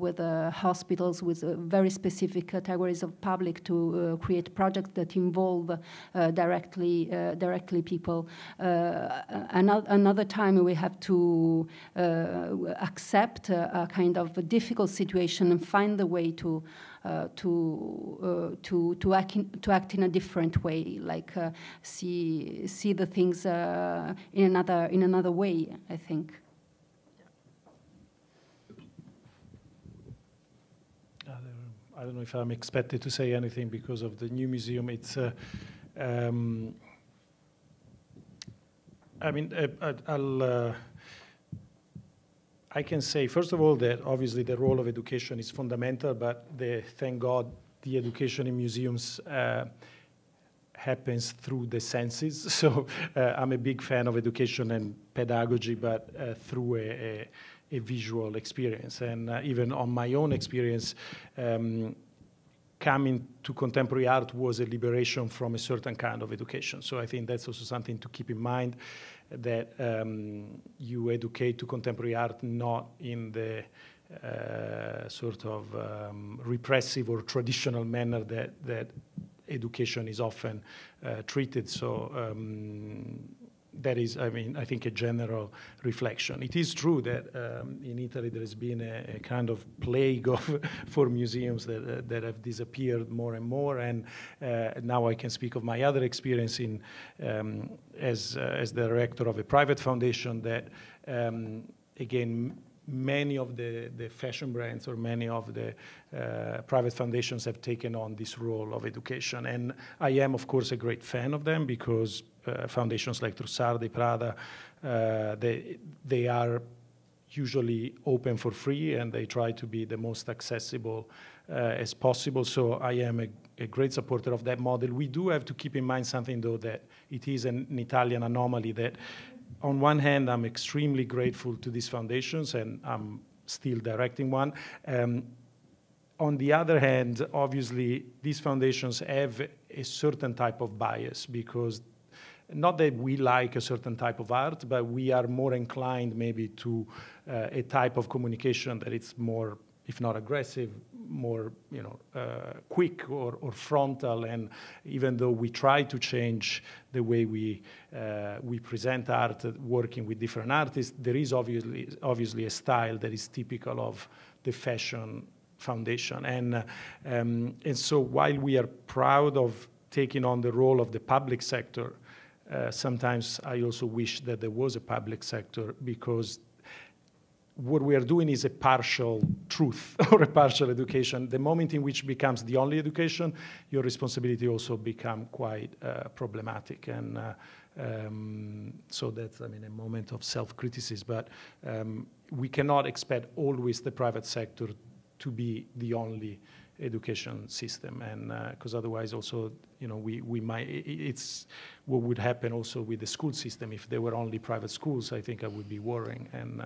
with hospitals, with very specific categories of public to create projects that involve directly directly people. Another, another time we have to accept a, a, kind of a difficult situation and find a way to uh, to, uh, to, to, act in, to act in a different way, like uh, see, see the things in, another, in another way, I think. I don't know if I'm expected to say anything because of the new museum. It's, uh, um, I mean, I, will I can say, first of all, that obviously the role of education is fundamental, but the, thank God the education in museums uh, happens through the senses. So uh, I'm a big fan of education and pedagogy, but uh, through a, a, a, visual experience. And uh, even on my own experience, um, coming to contemporary art was a liberation from a certain kind of education. So I think that's also something to keep in mind that um, you educate to contemporary art not in the uh, sort of um, repressive or traditional manner that that education is often uh, treated. So um, that is, I mean, I think a general reflection. It is true that um, in Italy there has been a, a kind of plague of for museums that uh, that have disappeared more and more. And uh, now I can speak of my other experience in um, as uh, as the director of a private foundation that. Um, again many of the, the fashion brands or many of the uh, private foundations have taken on this role of education. And I am, of course, a great fan of them because uh, foundations like Trussardi, Prada, uh, they, they are usually open for free and they try to be the most accessible uh, as possible. So I am a, a great supporter of that model. We do have to keep in mind something, though, that it is an Italian anomaly that on one hand, I'm extremely grateful to these foundations, and I'm still directing one. Um, on the other hand, obviously, these foundations have a certain type of bias because not that we like a certain type of art, but we are more inclined maybe to uh, a type of communication that it's more if not aggressive, more you know uh, quick or, or, frontal and even though we try to change the way we uh, we present art working with different artists there is obviously obviously a style that is typical of the fashion foundation and um, and so while we are proud of taking on the role of the public sector uh, sometimes I also wish that there was a public sector because what we are doing is a partial truth or a partial education. The moment in which becomes the only education, your responsibility also become quite uh, problematic. And uh, um, so that's, I mean, a moment of self-criticism. But um, we cannot expect always the private sector to be the only education system and because uh, otherwise also you know we we might it's what would happen also with the school system if there were only private schools i think i would be worrying and uh,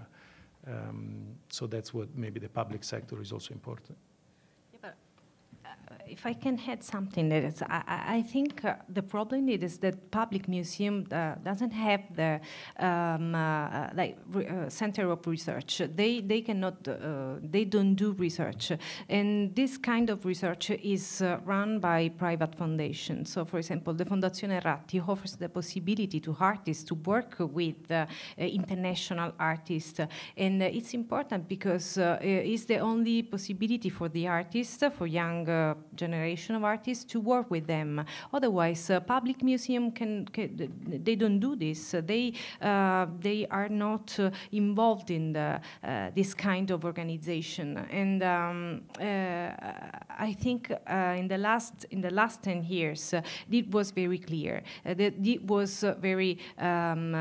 um, so that's what maybe the public sector is also important if I can add something, that is, I, I think uh, the problem is that public museum uh, doesn't have the um, uh, uh like uh, center of research. They they cannot uh, they don't do research, and this kind of research is run by private foundations. So, for example, the Fondazione Ratti offers the possibility to artists to work with international artists, and it's important because it's the only possibility for the artist, for young generation of artists to work with them. Otherwise, uh, public museum can, can, they don't do this. Uh, they uh, they are not involved in the, this kind of organization. And um, I think in the last in the last ten years, it was very clear that it was very um,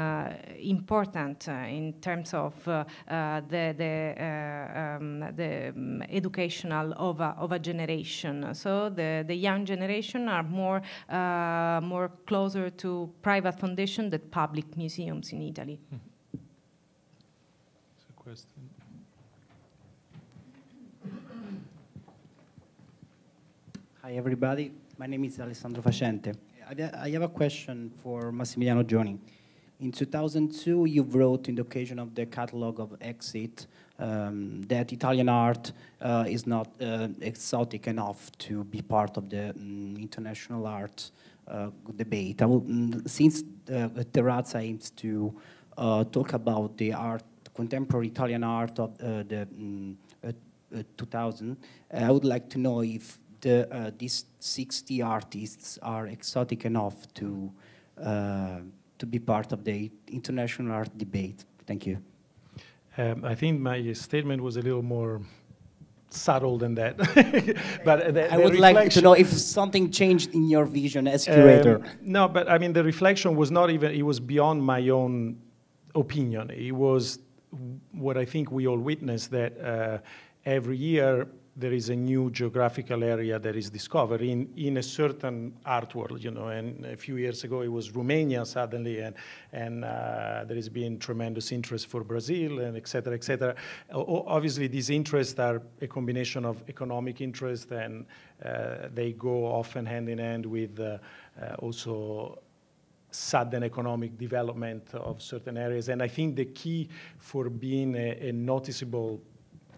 important in terms of the the, um, the um, educational of a, of a generation. So the, the young generation are more, uh, more closer to private foundation than public museums in Italy. Hmm. a question. Hi, everybody. My name is Alessandro Facente. I have a question for Massimiliano Gioni. In 2002, you wrote in the occasion of the catalog of Exit um, that Italian art uh, is not uh, exotic enough to be part of the um, international art uh, debate. Will, um, since uh, Terrazza aims to uh, talk about the art, contemporary Italian art of uh, the mm, 2000, I would like to know if the, these 60 artists are exotic enough to to be part of the international art debate. Thank you. Um, I think my statement was a little more subtle than that. but the, I would like to know if something changed in your vision as um, curator. Um, no, but I mean the reflection was not even. It was beyond my own opinion. It was what I think we all witnessed that uh, every year there is a new geographical area that is discovered in, in a certain art world, you know. And a few years ago, it was Romania suddenly, and and uh, there has been tremendous interest for Brazil, and et cetera, et cetera. O obviously, these interests are a combination of economic interest, and uh, they go often hand in hand with uh, uh also sudden economic development of certain areas. And I think the key for being a, a noticeable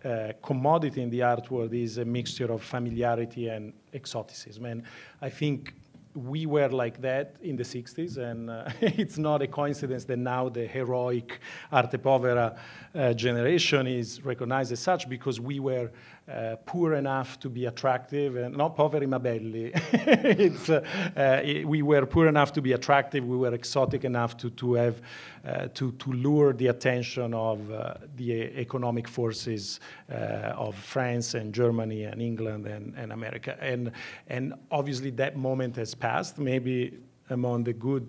uh, commodity in the art world is a mixture of familiarity and exoticism. And I think we were like that in the 60s, and uh, it's not a coincidence that now the heroic arte povera uh, generation is recognized as such because we were uh, poor enough to be attractive, and not poveri ma belli. uh, eh, we were poor enough to be attractive. We were exotic enough to to have uh, to to lure the attention of uh, the economic forces uh, of France and Germany and England and, and America. And and obviously that moment has passed. Maybe among the good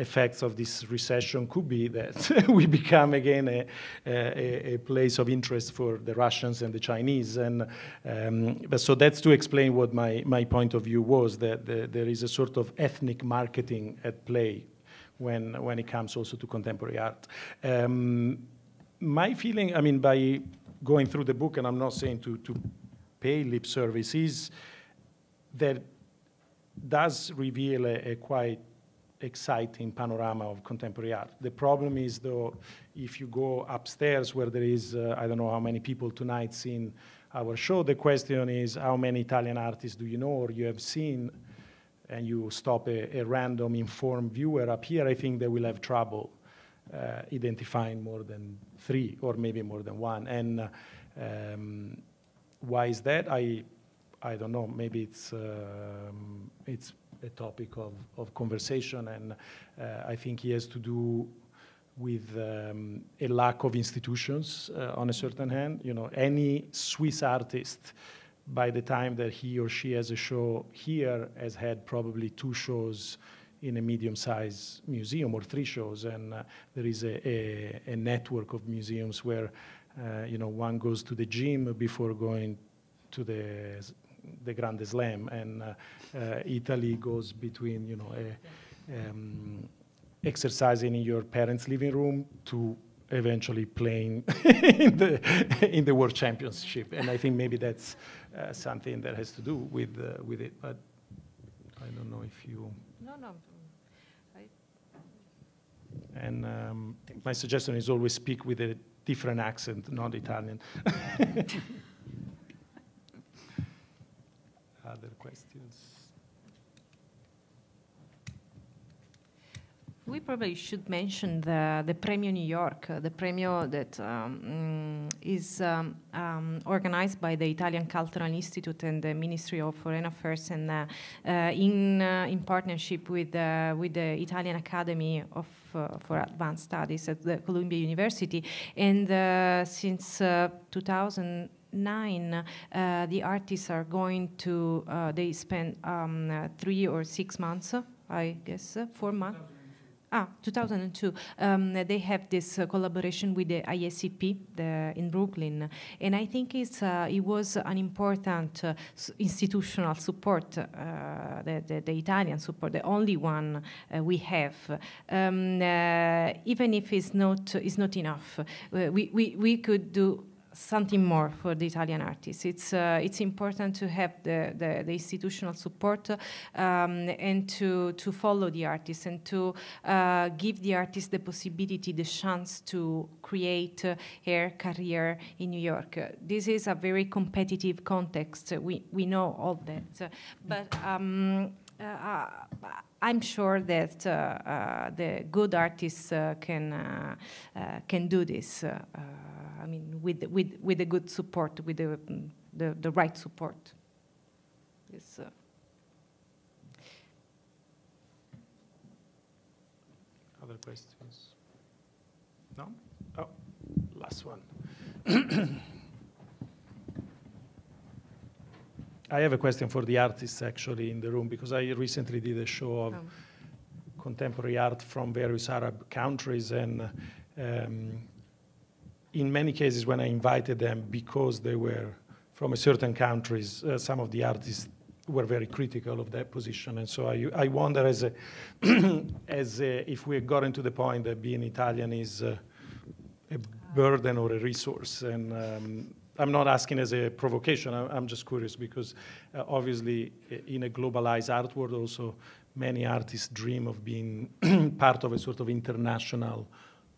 effects of this recession could be that we become again a, a, a, place of interest for the Russians and the Chinese. And um, so that's to explain what my, my point of view was, that the, there is a sort of ethnic marketing at play when, when it comes also to contemporary art. Um, my feeling, I mean, by going through the book, and I'm not saying to, to pay lip service, is that does reveal a, a quite exciting panorama of contemporary art. The problem is, though, if you go upstairs where there is, uh, I don't know how many people tonight seen our show, the question is how many Italian artists do you know or you have seen, and you stop a, a random informed viewer up here, I think they will have trouble uh, identifying more than three or maybe more than one. And um, why is that? I I don't know. Maybe it's um, it's a topic of, of conversation, and uh, I think he has to do with um, a lack of institutions uh, on a certain hand. You know, any Swiss artist, by the time that he or she has a show here, has had probably two shows in a medium-sized museum or three shows, and uh, there is a, a, a, network of museums where, uh, you know, one goes to the gym before going to the the Grand Slam, and uh, Italy goes between you know a, um, exercising in your parents' living room to eventually playing in the in the World Championship, and I think maybe that's uh, something that has to do with uh, with it. But I don't know if you. No, no. And um, my suggestion is always speak with a different accent, not Italian. questions. We probably should mention the, the Premio New York, uh, the Premio that um, mm, is um, um, organized by the Italian Cultural Institute and the Ministry of Foreign Affairs, and uh, uh, in uh, in partnership with uh, with the Italian Academy of uh, for Advanced Studies at the Columbia University, and since 2000 nine, uh, the artists are going to, uh, they spend um, uh, three or six months, I guess, four months. Ah, 2002. Um, they have this uh, collaboration with the ISCP the, in Brooklyn, and I think it's uh, it was an important uh, institutional support, the, the, the, Italian support, the only one we have. Um, even if it's not it's not enough, we, we we could do something more for the Italian artists. It's uh, it's important to have the, the, the institutional support um, and to to follow the artists and to uh, give the artists the possibility, the chance to create uh, career in New York. this is a very competitive context. we we know all that, but. Um, uh, uh, I'm sure that uh, uh, the good artists uh, can uh, can do this. I mean, with with with the good support, with the the, the right support. Yes. Other questions? No. Oh, last one. I have a question for the artists actually in the room because I recently did a show of oh. contemporary art from various Arab countries and um, in many cases when I invited them because they were from a certain countries, uh, some of the artists were very critical of that position. And so I, I wonder as, a as a, if we've gotten to the point that being Italian is uh, a burden or a resource. And um, I'm not asking as a provocation. I'm just curious because uh, obviously in a globalized art world also many artists dream of being part of a sort of international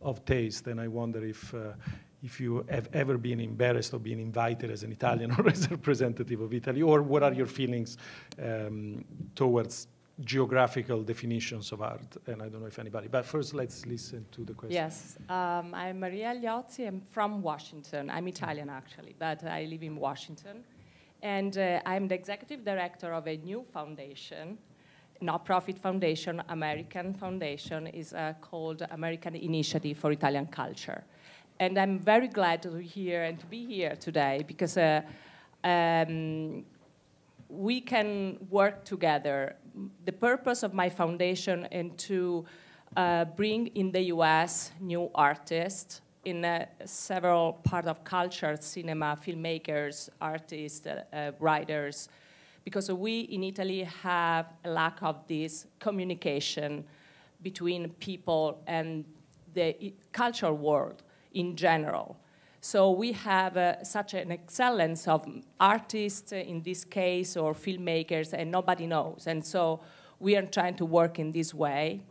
of taste. And I wonder if, uh, if you have ever been embarrassed of being invited as an Italian or as a representative of Italy, or what are your feelings um, towards geographical definitions of art, and I don't know if anybody, but first let's listen to the question. Yes, um, I'm Maria Liozzi, I'm from Washington. I'm Italian actually, but I live in Washington. And uh, I'm the executive director of a new foundation, non-profit foundation, American Foundation, is uh, called American Initiative for Italian Culture. And I'm very glad to and to be here today because uh, um, we can work together the purpose of my foundation and to uh, bring in the US new artists in uh, several part of culture, cinema, filmmakers, artists, uh, uh, writers, because we in Italy have a lack of this communication between people and the cultural world in general. So we have uh, such an excellence of artists in this case or filmmakers and nobody knows. And so we are trying to work in this way.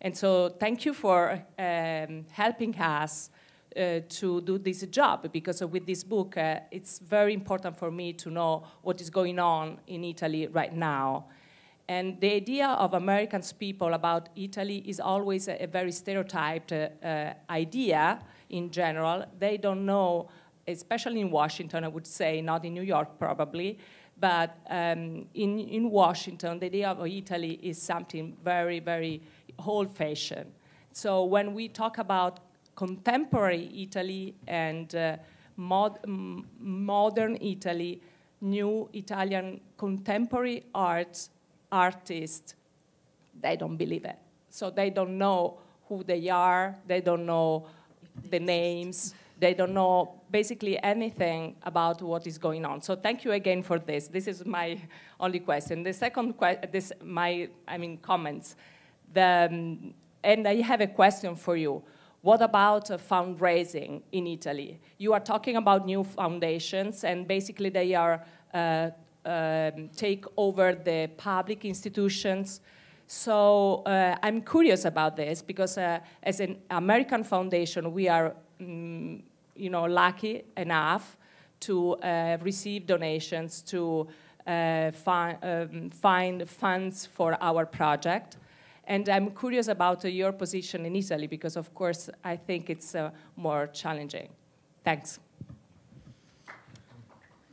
And so thank you for um, helping us uh, to do this job because with this book, uh, it's very important for me to know what is going on in Italy right now. And the idea of Americans people about Italy is always a, a very stereotyped uh, uh idea in general. They don't know, especially in Washington, I would say, not in New York probably, but um, in, in Washington, the idea of Italy is something very, very old fashioned. So when we talk about contemporary Italy and uh, mod modern Italy, new Italian contemporary art artists, they don't believe it. So they don't know who they are, they don't know the names. They don't know basically anything about what is going on. So thank you again for this. This is my only question. The second question, this my I mean comments. The, um, and I have a question for you. What about uh, fundraising in Italy? You are talking about new foundations, and basically they are uh, uh, take over the public institutions. So uh, I'm curious about this because uh, as an American foundation, we are, mm, you know, lucky enough to uh, receive donations to uh, fi um, find funds for our project. And I'm curious about uh, your position in Italy because, of course, I think it's uh, more challenging. Thanks.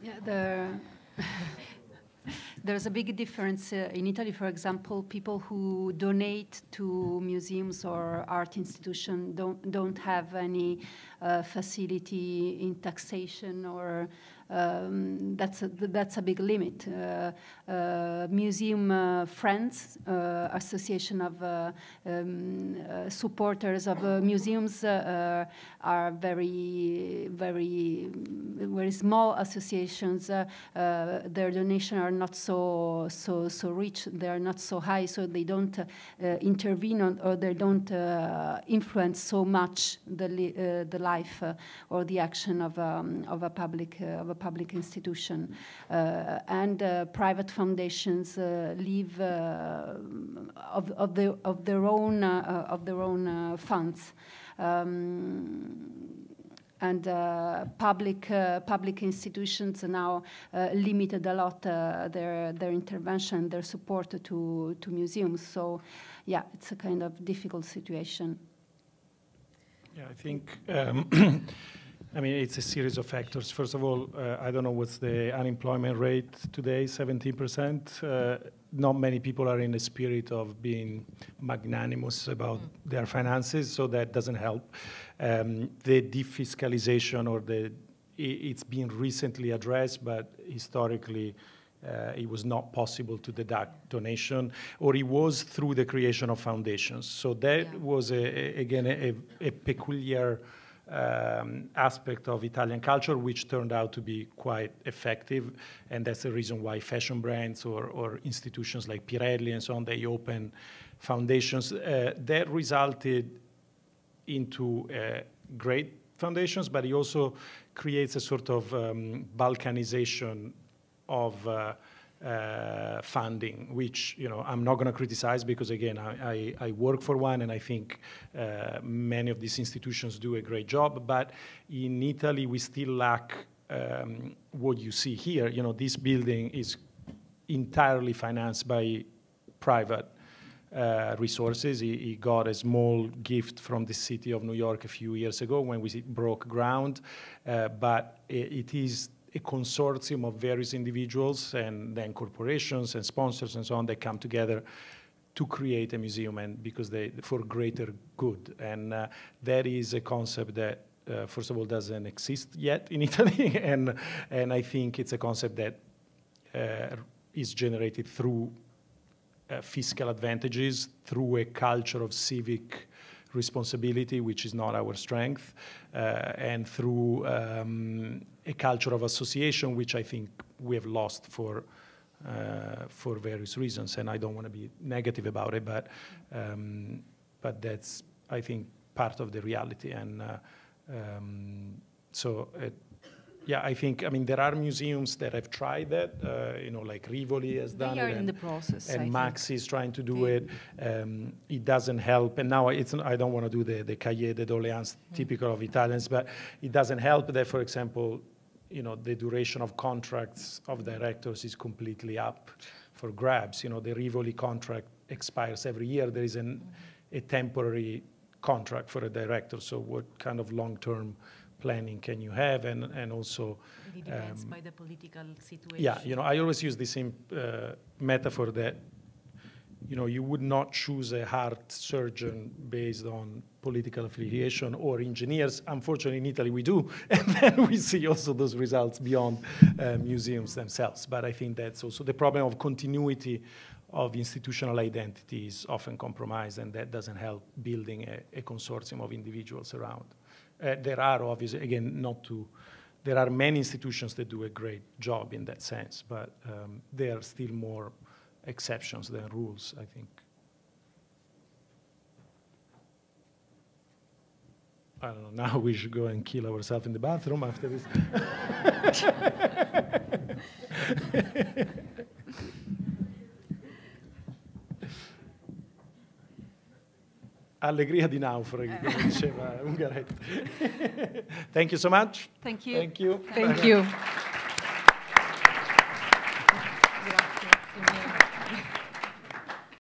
Yeah, the There's a big difference uh, in Italy, for example, people who donate to museums or art institutions don't, don't have any uh, facility in taxation or um, that's, a, that's a big limit. Uh, uh, museum uh, Friends, Association of um, Supporters of Museums, are very, very, very small associations. their donation are not so, so, so rich. They are not so high, so they don't intervene on, or they don't influence so much the, li the life or the action of, um, of a public of a public institution. Uh, and uh, private foundations uh, live of, of, the, of, their own, of their own funds. Um, and uh, public uh, public institutions now uh, limited a lot their their intervention, their support to to museums. So, yeah, it's a kind of difficult situation. Yeah, I think. Um I mean, it's a series of factors. First of all, uh, I don't know what's the unemployment rate today, 17%. Uh, not many people are in the spirit of being magnanimous about mm. their finances, so that doesn't help. Um, the defiscalization or the it's been recently addressed, but historically uh, it was not possible to deduct donation, or it was through the creation of foundations. So that yeah. was, a, a, again, a, a peculiar um, aspect of Italian culture, which turned out to be quite effective. And that's the reason why fashion brands or, or institutions like Pirelli and so on, they open foundations. Uh, that resulted into uh, great foundations, but it also creates a sort of um, balkanization of uh, uh, funding, which you know I'm not going to criticize because again I, I, I, work for one and I think uh, many of these institutions do a great job. But in Italy we still lack um, what you see here. You know this building is entirely financed by private. Uh, resources. He, he, got a small gift from the city of New York a few years ago when we broke ground, uh, but it, it is a consortium of various individuals and then corporations and sponsors and so on that come together to create a museum and because they for greater good and uh, that is a concept that uh, first of all doesn't exist yet in Italy and and I think it's a concept that uh, is generated through uh, fiscal advantages through a culture of civic responsibility which is not our strength uh, and through um, a culture of association, which I think we have lost for uh, for various reasons, and I don't want to be negative about it, but um, but that's I think part of the reality, and uh, um, so it, uh, yeah, I think I mean there are museums that have tried that, uh, you know, like Rivoli has done they and, in the process, and I Max think. is trying to do it. Um, it doesn't help, and now it's I don't want to do the the Cahiers de Doléances mm. typical of Italians, but it doesn't help that, for example, you know, the duration of contracts of directors is completely up for grabs. You know, the Rivoli contract expires every year. There is an, a temporary contract for a director. So what kind of long-term planning can you have? And, and also... It depends um, by the political situation. Yeah, you know, I always use the same uh, metaphor that you know, you would not choose a heart surgeon based on political affiliation or engineers. Unfortunately, in Italy, we do. And then we see also those results beyond uh, museums themselves. But I think that's also the problem of continuity of institutional identities often compromised, and that doesn't help building a, a consortium of individuals around. Uh, there are obviously, again, not to, there are many institutions that do a great job in that sense, but um, they are still more exceptions than rules, I think. I don't know, now we should go and kill ourselves in the bathroom after this. Allegria di naufragi, come eh. diceva Ungaretti. Thank you so much. Thank you. Thank you. Thank you.